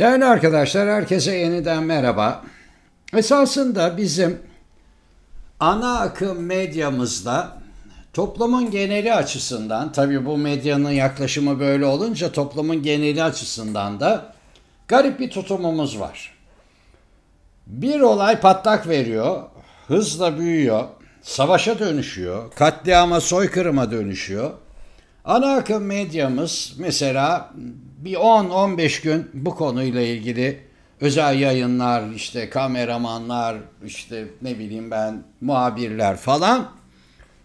Değerli arkadaşlar, herkese yeniden merhaba. Esasında bizim ana akım medyamızda toplumun geneli açısından, tabii bu medyanın yaklaşımı böyle olunca toplumun geneli açısından da garip bir tutumumuz var. Bir olay patlak veriyor, hızla büyüyor, savaşa dönüşüyor, katliama soykırıma dönüşüyor. Ana akım medyamız mesela bir 10-15 gün bu konuyla ilgili özel yayınlar, işte kameramanlar, işte ne bileyim ben muhabirler falan.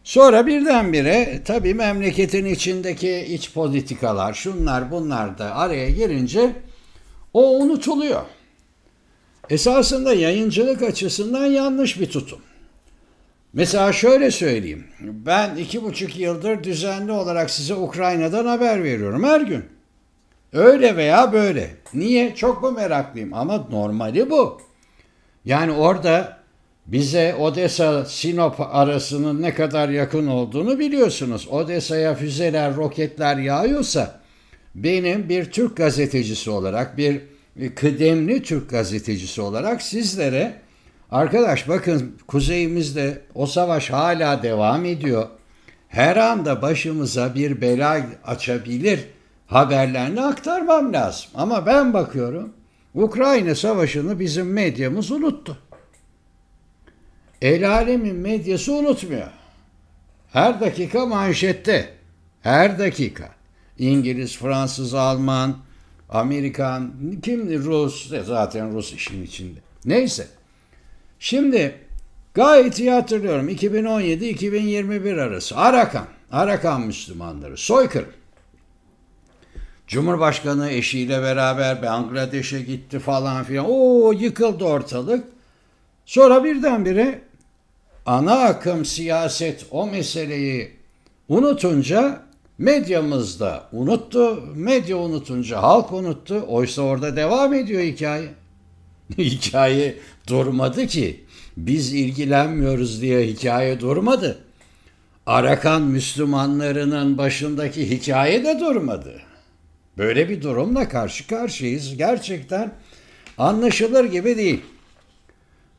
Sonra birdenbire tabii memleketin içindeki iç politikalar, şunlar bunlar da araya girince o unutuluyor. Esasında yayıncılık açısından yanlış bir tutum. Mesela şöyle söyleyeyim. Ben iki buçuk yıldır düzenli olarak size Ukrayna'dan haber veriyorum her gün. Öyle veya böyle. Niye? Çok mu meraklıyım? Ama normali bu. Yani orada bize Odessa Sinop arasının ne kadar yakın olduğunu biliyorsunuz. Odessa'ya füzeler, roketler yağıyorsa benim bir Türk gazetecisi olarak, bir kıdemli Türk gazetecisi olarak sizlere arkadaş bakın kuzeyimizde o savaş hala devam ediyor. Her anda başımıza bir bela açabilir.'' haberlerini aktarmam lazım. Ama ben bakıyorum Ukrayna Savaşı'nı bizim medyamız unuttu. El alemin medyası unutmuyor. Her dakika manşette. Her dakika. İngiliz, Fransız, Alman, Amerikan, kim Rus e, zaten Rus işin içinde. Neyse. Şimdi gayet iyi hatırlıyorum 2017-2021 arası Arakan, Arakan Müslümanları soykırım. Cumhurbaşkanı eşiyle beraber Bangladeş'e gitti falan filan. O yıkıldı ortalık. Sonra birdenbire ana akım siyaset o meseleyi unutunca medyamız da unuttu. Medya unutunca halk unuttu. Oysa orada devam ediyor hikaye. hikaye durmadı ki. Biz ilgilenmiyoruz diye hikaye durmadı. Arakan Müslümanlarının başındaki hikaye de durmadı. Böyle bir durumla karşı karşıyayız. Gerçekten anlaşılır gibi değil.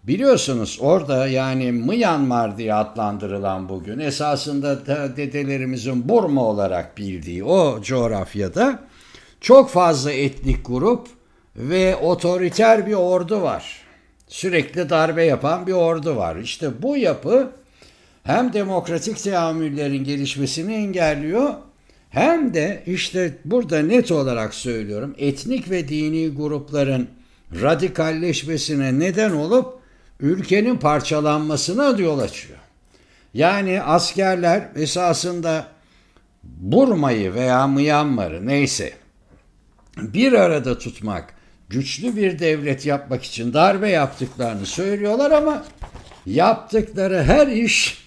Biliyorsunuz orada yani Myanmar diye adlandırılan bugün esasında da dedelerimizin Burma olarak bildiği o coğrafyada çok fazla etnik grup ve otoriter bir ordu var. Sürekli darbe yapan bir ordu var. İşte bu yapı hem demokratik teamüllerin gelişmesini engelliyor hem de işte burada net olarak söylüyorum etnik ve dini grupların radikalleşmesine neden olup ülkenin parçalanmasına yol açıyor. Yani askerler esasında Burma'yı veya Myanmar'ı neyse bir arada tutmak, güçlü bir devlet yapmak için darbe yaptıklarını söylüyorlar ama yaptıkları her iş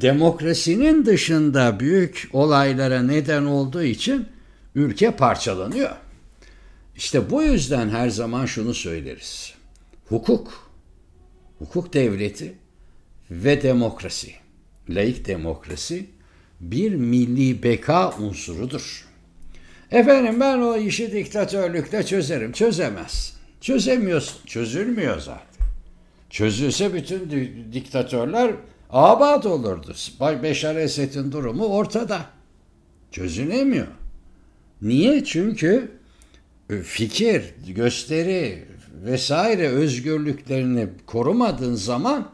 demokrasinin dışında büyük olaylara neden olduğu için ülke parçalanıyor. İşte bu yüzden her zaman şunu söyleriz. Hukuk, hukuk devleti ve demokrasi, laik demokrasi bir milli beka unsurudur. Efendim ben o işi diktatörlükle çözerim. Çözemez. Çözemiyorsun. Çözülmüyor zaten. Çözülse bütün diktatörler Abad olurdu. Bak Beşar Esed'in durumu ortada. Çözülemiyor. Niye? Çünkü e, fikir, gösteri vesaire özgürlüklerini korumadığın zaman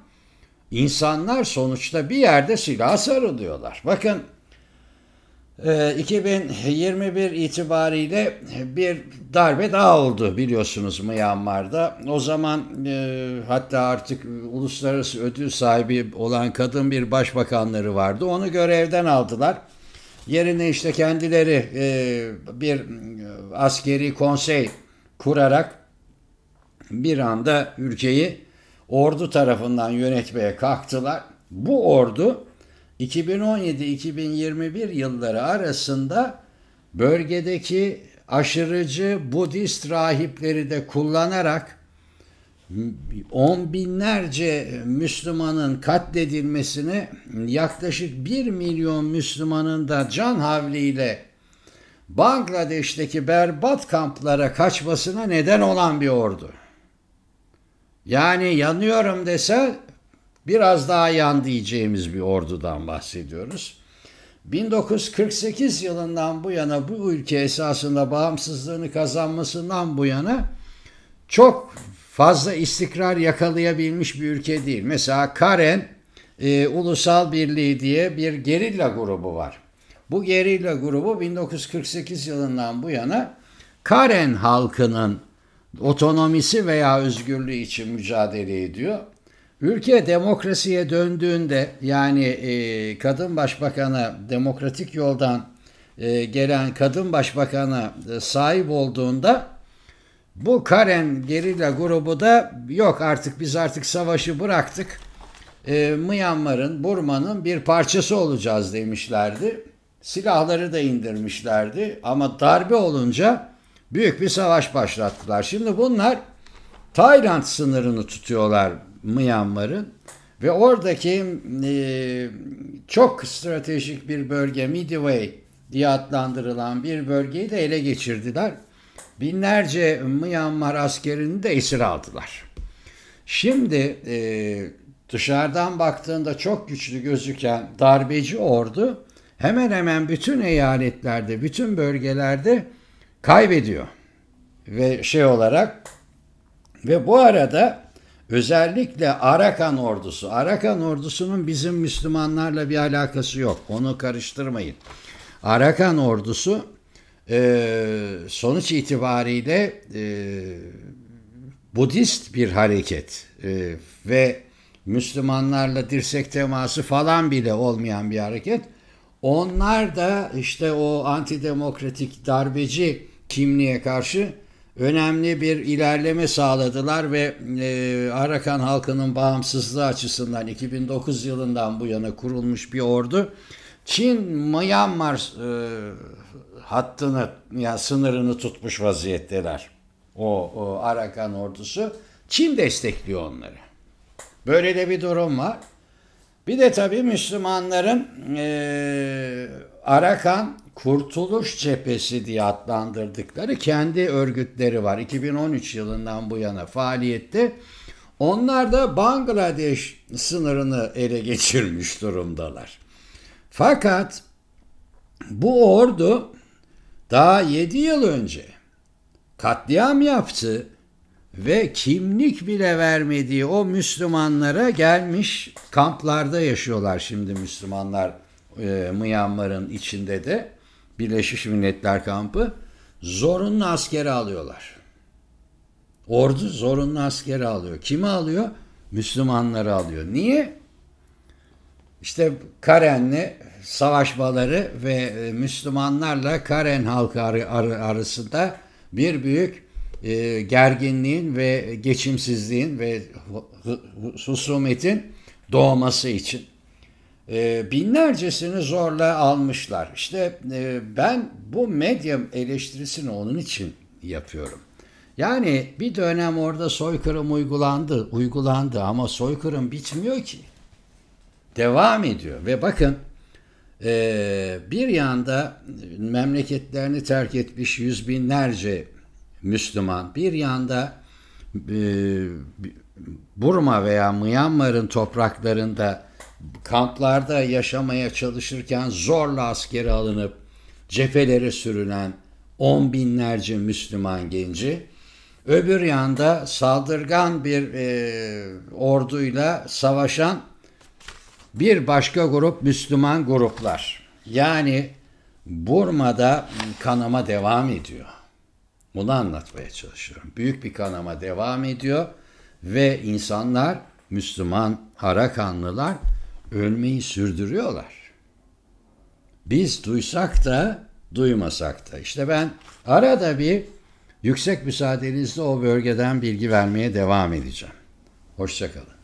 insanlar sonuçta bir yerde silah sarılıyorlar. Bakın 2021 ee, itibariyle bir darbe daha oldu biliyorsunuz Myanmar'da. O zaman e, hatta artık uluslararası ödül sahibi olan kadın bir başbakanları vardı. Onu görevden aldılar. Yerine işte kendileri e, bir e, askeri konsey kurarak bir anda ülkeyi ordu tarafından yönetmeye kalktılar. Bu ordu 2017-2021 yılları arasında bölgedeki aşırıcı Budist rahipleri de kullanarak on binlerce Müslümanın katledilmesini yaklaşık 1 milyon Müslümanın da can havliyle Bangladeş'teki berbat kamplara kaçmasına neden olan bir ordu. Yani yanıyorum dese biraz daha yan diyeceğimiz bir ordudan bahsediyoruz. 1948 yılından bu yana bu ülke esasında bağımsızlığını kazanmasından bu yana çok fazla istikrar yakalayabilmiş bir ülke değil. Mesela Karen e, Ulusal Birliği diye bir gerilla grubu var. Bu gerilla grubu 1948 yılından bu yana Karen halkının otonomisi veya özgürlüğü için mücadele ediyor. Ülke demokrasiye döndüğünde yani e, kadın başbakanı demokratik yoldan e, gelen kadın başbakanı e, sahip olduğunda bu Karen gerilla grubu da yok artık biz artık savaşı bıraktık. E, Myanmar'ın, Burma'nın bir parçası olacağız demişlerdi. Silahları da indirmişlerdi ama darbe olunca büyük bir savaş başlattılar. Şimdi bunlar Tayland sınırını tutuyorlar Myanmar'ın ve oradaki e, çok stratejik bir bölge Midway diye adlandırılan bir bölgeyi de ele geçirdiler. Binlerce Myanmar askerini de esir aldılar. Şimdi e, dışarıdan baktığında çok güçlü gözüken darbeci ordu hemen hemen bütün eyaletlerde, bütün bölgelerde kaybediyor. Ve şey olarak ve bu arada Özellikle Arakan ordusu. Arakan ordusunun bizim Müslümanlarla bir alakası yok. Onu karıştırmayın. Arakan ordusu e, sonuç itibariyle e, Budist bir hareket e, ve Müslümanlarla dirsek teması falan bile olmayan bir hareket. Onlar da işte o antidemokratik darbeci kimliğe karşı önemli bir ilerleme sağladılar ve e, Arakan halkının bağımsızlığı açısından 2009 yılından bu yana kurulmuş bir ordu. Çin Myanmar e, hattını yani sınırını tutmuş vaziyetteler. O, o Arakan ordusu Çin destekliyor onları. Böyle de bir durum var. Bir de tabii Müslümanların e, Arakan Kurtuluş Cephesi diye adlandırdıkları kendi örgütleri var. 2013 yılından bu yana faaliyette. Onlar da Bangladeş sınırını ele geçirmiş durumdalar. Fakat bu ordu daha 7 yıl önce katliam yaptı ve kimlik bile vermediği o Müslümanlara gelmiş kamplarda yaşıyorlar şimdi Müslümanlar e, Myanmar'ın içinde de. Birleşmiş Milletler kampı zorunlu askeri alıyorlar. Ordu zorunlu askeri alıyor. Kimi alıyor? Müslümanları alıyor. Niye? İşte Karen'le savaşmaları ve e, Müslümanlarla Karen halkı ar- ar- arasında bir büyük e, gerginliğin ve geçimsizliğin ve husumetin doğması için. Ee, binlercesini zorla almışlar. İşte e, ben bu medyum eleştirisini onun için yapıyorum. Yani bir dönem orada soykırım uygulandı, uygulandı ama soykırım bitmiyor ki. Devam ediyor ve bakın e, bir yanda memleketlerini terk etmiş yüz binlerce Müslüman, bir yanda e, Burma veya Myanmar'ın topraklarında kamplarda yaşamaya çalışırken zorla askere alınıp cephelere sürünen on binlerce Müslüman genci, öbür yanda saldırgan bir e, orduyla savaşan bir başka grup Müslüman gruplar. Yani Burma'da kanama devam ediyor. Bunu anlatmaya çalışıyorum. Büyük bir kanama devam ediyor ve insanlar Müslüman Harakanlılar ölmeyi sürdürüyorlar. Biz duysak da duymasak da. İşte ben arada bir yüksek müsaadenizle o bölgeden bilgi vermeye devam edeceğim. Hoşçakalın.